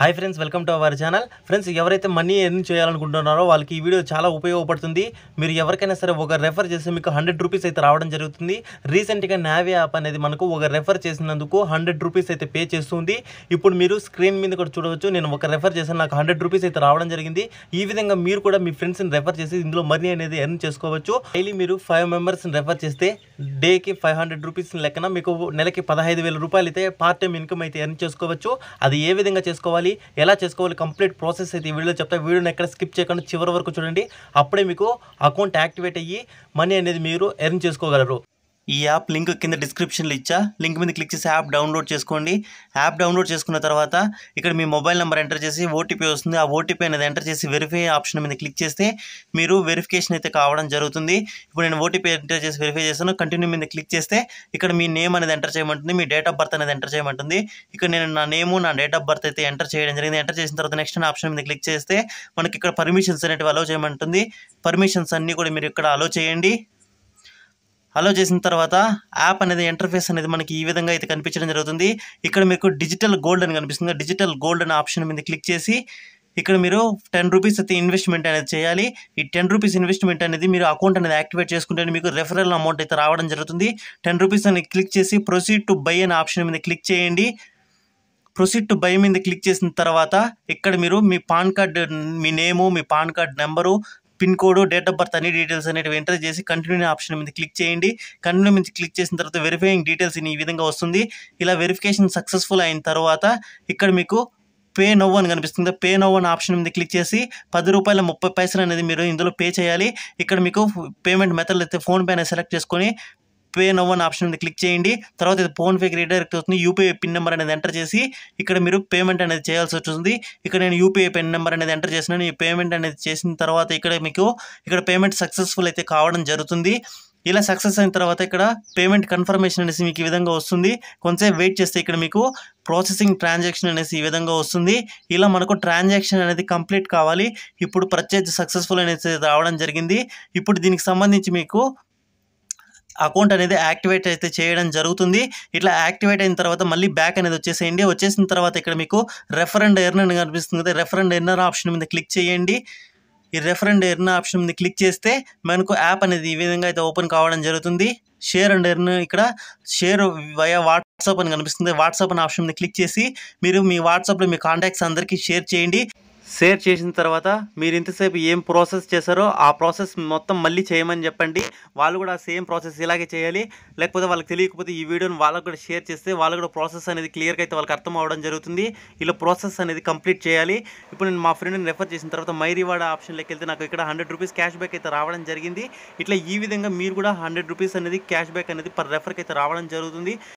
hi friends welcome to our channel friends ఎవరైతే money earn చేయాలనుకుంటున్నారో వాళ్ళకి ఈ వీడియో చాలా ఉపయోగపడుతుంది మీరు ఎవరికైనా సరే ఒక రెఫర్ చేస్తే మీకు హండ్రెడ్ రూపీస్ అయితే రావడం జరుగుతుంది రీసెంట్గా నావీ యాప్ అనేది మనకు ఒక రెఫర్ చేసినందుకు హండ్రెడ్ రూపీస్ అయితే పే చేస్తుంది ఇప్పుడు మీరు స్క్రీన్ మీద కూడా చూడవచ్చు నేను ఒక రెఫర్ చేసిన నాకు హండ్రెడ్ రూపీస్ అయితే రావడం జరిగింది ఈ విధంగా మీరు కూడా మీ ఫ్రెండ్స్ని రెఫర్ చేసి ఇందులో మనీ అనేది ఎర్న్ చేసుకోవచ్చు డైలీ మీరు ఫైవ్ మెంబర్స్ని రెఫర్ చేస్తే డేకి ఫైవ్ హండ్రెడ్ రూపీస్ లెక్కన మీకు నెలకి పదహైదు వేల రూపాయలు అయితే పార్ట్ టైం ఇన్కమ్ అయితే ఎర్న్ చేసుకోవచ్చు అది ఏ విధంగా చేసుకోవాలి చేసుకోవాలి ఎలా చేసుకోవాలి కంప్లీట్ ప్రాసెస్ అయితే వీడియోలో వీడియో చెప్తా వీడియోని ఎక్కడ స్కిప్ చేయకుండా చివరి వరకు చూడండి అప్పుడే మీకు అకౌంట్ యాక్టివేట్ అయ్యి మనీ అనేది మీరు ఎర్న్ చేసుకోగలరు ఈ యాప్ లింక్ కింద డిస్క్రిప్షన్లో ఇచ్చా లింక్ మీద క్లిక్ చేసి యాప్ డౌన్లోడ్ చేసుకోండి యాప్ డౌన్లోడ్ చేసుకున్న తర్వాత ఇక్కడ మీ మొబైల్ నెంబర్ ఎంటర్ చేసి ఓటీపీ వస్తుంది ఆ ఓటీపీ అనేది ఎంటర్ చేసి వెరిఫై ఆప్షన్ మీద క్లిక్ చేస్తే మీరు వెరిఫికేషన్ అయితే కావడం జరుగుతుంది ఇప్పుడు నేను ఓటీపీ ఎంటర్ చేసి వెరిఫై చేస్తాను కంటిన్యూ మీద క్లిక్ చేస్తే ఇక్కడ మీ నేమ్ అనేది ఎంటర్ చేయమంటుంది మీ డేట్ ఆఫ్ బర్త్ అనేది ఎంటర్ చేయమంటుంది ఇక్కడ నేను నా నేమ్ నా డేట్ ఆఫ్ బర్త్ అయితే ఎంటర్ చేయడం జరిగింది ఎంటర్ చేసిన తర్వాత నెక్స్ట్ ఆప్షన్ మీద క్లిక్ చేస్తే మనకి ఇక్కడ పర్మిషన్స్ అనేటివి అలో చేయమంటుంది పర్మిషన్స్ అన్నీ కూడా మీరు ఇక్కడ అలో చేయండి అలో చేసిన తర్వాత యాప్ అనేది ఇంటర్ఫేస్ అనేది మనకి ఈ విధంగా అయితే కనిపించడం జరుగుతుంది ఇక్కడ మీకు డిజిటల్ గోల్డ్ అని కనిపిస్తుంది డిజిటల్ గోల్డ్ అనే ఆప్షన్ మీద క్లిక్ చేసి ఇక్కడ మీరు టెన్ రూపీస్ అయితే ఇన్వెస్ట్మెంట్ అనేది చేయాలి ఈ టెన్ రూపీస్ ఇన్వెస్ట్మెంట్ అనేది మీరు అకౌంట్ అనేది యాక్టివేట్ చేసుకుంటే మీకు రెఫరల్ అమౌంట్ అయితే రావడం జరుగుతుంది టెన్ రూపీస్ అని క్లిక్ చేసి ప్రొసీడ్ టు బై అనే ఆప్షన్ మీద క్లిక్ చేయండి ప్రొసీడ్ టు బై మీద క్లిక్ చేసిన తర్వాత ఇక్కడ మీరు మీ పాన్ కార్డ్ మీ నేము మీ PAN card number pin code date of birth అన్ని డీటెయిల్స్ అనేవి ఎంటర్ చేసి కంటిన్యూ ఆప్షన్ మీద క్లిక్ చేయండి కంటిన్యూ మీద క్లిక్ చేసిన తర్వాత వెరిఫైయింగ్ డీటెయిల్స్ ఈ విధంగా వస్తుంది ఇలా వెరిఫికేషన్ సక్సెస్ఫుల్ అయిన తర్వాత ఇక్కడ మీకు పే నో అని కనిపిస్తుంది పే నో అని ఆప్షన్ మీద క్లిక్ చేసి పది రూపాయల ముప్పై పైసలు అనేది మీరు ఇందులో పే చేయాలి ఇక్కడ మీకు పేమెంట్ మెథడ్ అయితే ఫోన్పే అనేది సెలెక్ట్ చేసుకొని పే నవ్ అని ఆప్షన్ క్లిక్ చేయండి తర్వాత ఇది ఫోన్పే రీడైరెక్ట్ అవుతుంది యూపీఐ పిన్ నెంబర్ అనేది ఎంటర్ చేసి ఇక్కడ మీరు పేమెంట్ అనేది చేయాల్సి వస్తుంది ఇక్కడ నేను యూపీఐ పిన్ నెంబర్ అనేది ఎంటర్ చేసినాను ఈ పేమెంట్ అనేది చేసిన తర్వాత ఇక్కడ మీకు ఇక్కడ పేమెంట్ సక్సెస్ఫుల్ అయితే కావడం జరుగుతుంది ఇలా సక్సెస్ అయిన తర్వాత ఇక్కడ పేమెంట్ కన్ఫర్మేషన్ అనేసి మీకు ఈ విధంగా వస్తుంది కొంచెం వెయిట్ చేస్తే ఇక్కడ మీకు ప్రాసెసింగ్ ట్రాన్సాక్షన్ అనేసి ఈ విధంగా వస్తుంది ఇలా మనకు ట్రాన్సాక్షన్ అనేది కంప్లీట్ కావాలి ఇప్పుడు ప్రత్యేక సక్సెస్ఫుల్ అనేసి రావడం జరిగింది ఇప్పుడు దీనికి సంబంధించి మీకు అకౌంట్ అనేది యాక్టివేట్ అయితే చేయడం జరుగుతుంది ఇట్లా యాక్టివేట్ అయిన తర్వాత మళ్ళీ బ్యాక్ అనేది వచ్చేసేయండి వచ్చేసిన తర్వాత ఇక్కడ మీకు రెఫరెండ్ ఎర్నర్ కనిపిస్తుంది కదా రెఫరెండ్ ఎర్నర్ ఆప్షన్ మీద క్లిక్ చేయండి ఈ రెఫరెండ్ ఎర్న్ ఆప్షన్ మీద క్లిక్ చేస్తే మనకు యాప్ అనేది ఈ విధంగా అయితే ఓపెన్ కావడం జరుగుతుంది షేర్ అండ్ ఎర్న్ ఇక్కడ షేర్ వయా వాట్సాప్ అని కనిపిస్తుంది వాట్సాప్ అని ఆప్షన్ మీద క్లిక్ చేసి మీరు మీ వాట్సాప్లో మీ కాంటాక్ట్స్ అందరికీ షేర్ చేయండి షేర్ చేసిన తర్వాత మీరు ఇంతసేపు ఏం ప్రాసెస్ చేశారో ఆ ప్రాసెస్ మొత్తం మళ్ళీ చేయమని చెప్పండి వాళ్ళు కూడా సేమ్ ప్రాసెస్ ఇలాగే చేయాలి లేకపోతే వాళ్ళకి తెలియకపోతే ఈ వీడియోని వాళ్ళకు కూడా షేర్ చేస్తే వాళ్ళు కూడా ప్రాసెస్ అనేది క్లియర్గా అయితే వాళ్ళకి అర్థం అవడం జరుగుతుంది ఇలా ప్రాసెస్ అనేది కంప్లీట్ చేయాలి ఇప్పుడు నేను మా ఫ్రెండ్ని రెఫర్ చేసిన తర్వాత మై రివార్డ్ ఆప్షన్లోకి వెళ్తే నాకు ఇక్కడ హండ్రెడ్ రూపీస్ క్యాష్ బ్యాక్ అయితే రావడం జరిగింది ఇట్లా ఈ విధంగా మీరు కూడా హండ్రెడ్ రూపీస్ అనేది క్యాష్ బ్యాక్ అనేది పర్ రెఫర్కి అయితే రావడం జరుగుతుంది